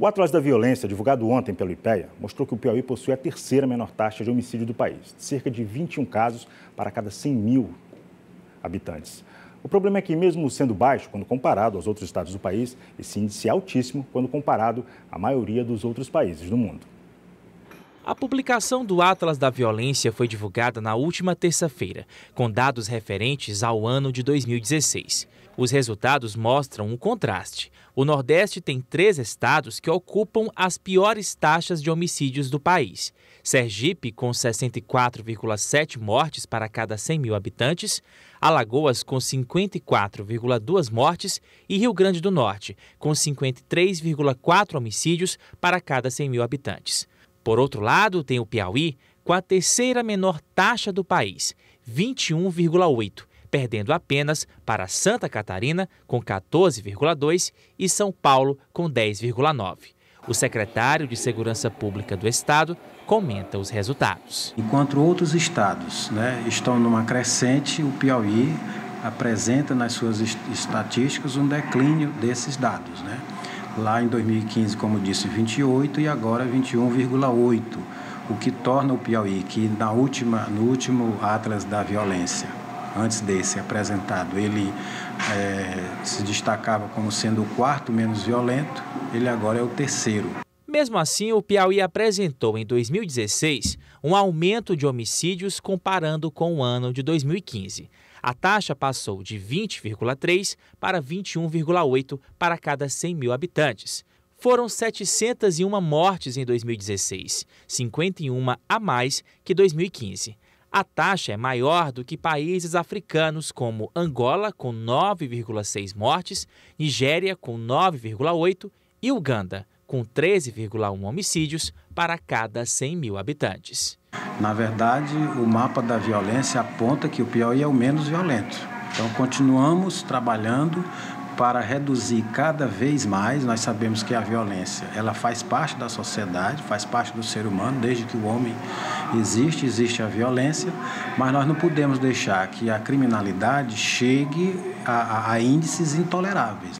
O Atlas da Violência, divulgado ontem pelo IPEA, mostrou que o Piauí possui a terceira menor taxa de homicídio do país, cerca de 21 casos para cada 100 mil habitantes. O problema é que, mesmo sendo baixo quando comparado aos outros estados do país, esse índice é altíssimo quando comparado à maioria dos outros países do mundo. A publicação do Atlas da Violência foi divulgada na última terça-feira, com dados referentes ao ano de 2016. Os resultados mostram um contraste. O Nordeste tem três estados que ocupam as piores taxas de homicídios do país: Sergipe, com 64,7 mortes para cada 100 mil habitantes, Alagoas, com 54,2 mortes, e Rio Grande do Norte, com 53,4 homicídios para cada 100 mil habitantes. Por outro lado, tem o Piauí com a terceira menor taxa do país, 21,8, perdendo apenas para Santa Catarina, com 14,2, e São Paulo, com 10,9. O secretário de Segurança Pública do Estado comenta os resultados. Enquanto outros estados né, estão numa crescente, o Piauí apresenta nas suas estatísticas um declínio desses dados. Né? Lá em 2015, como disse, 28 e agora 21,8, o que torna o Piauí, que na última, no último Atlas da Violência, antes desse apresentado, ele é, se destacava como sendo o quarto menos violento, ele agora é o terceiro. Mesmo assim, o Piauí apresentou em 2016 um aumento de homicídios comparando com o ano de 2015. A taxa passou de 20,3 para 21,8 para cada 100 mil habitantes. Foram 701 mortes em 2016, 51 a mais que 2015. A taxa é maior do que países africanos como Angola, com 9,6 mortes, Nigéria, com 9,8 e Uganda, com 13,1 homicídios para cada 100 mil habitantes. Na verdade, o mapa da violência aponta que o Piauí é o menos violento. Então, continuamos trabalhando para reduzir cada vez mais. Nós sabemos que a violência, ela faz parte da sociedade, faz parte do ser humano, desde que o homem existe, existe a violência, mas nós não podemos deixar que a criminalidade chegue a, a, a índices intoleráveis.